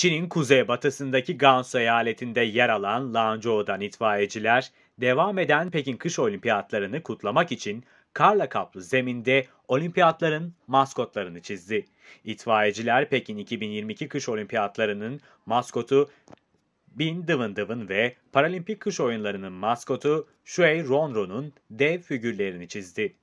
Çin'in kuzeybatısındaki Gansu eyaletinde yer alan Lanzhou'dan itfaiyeciler, devam eden Pekin Kış Olimpiyatlarını kutlamak için karla kaplı zeminde olimpiyatların maskotlarını çizdi. İtfaiyeciler Pekin 2022 Kış Olimpiyatlarının maskotu Bin Dıvın Dıvın ve Paralimpik Kış Oyunları'nın maskotu Shuei Ronron'un dev figürlerini çizdi.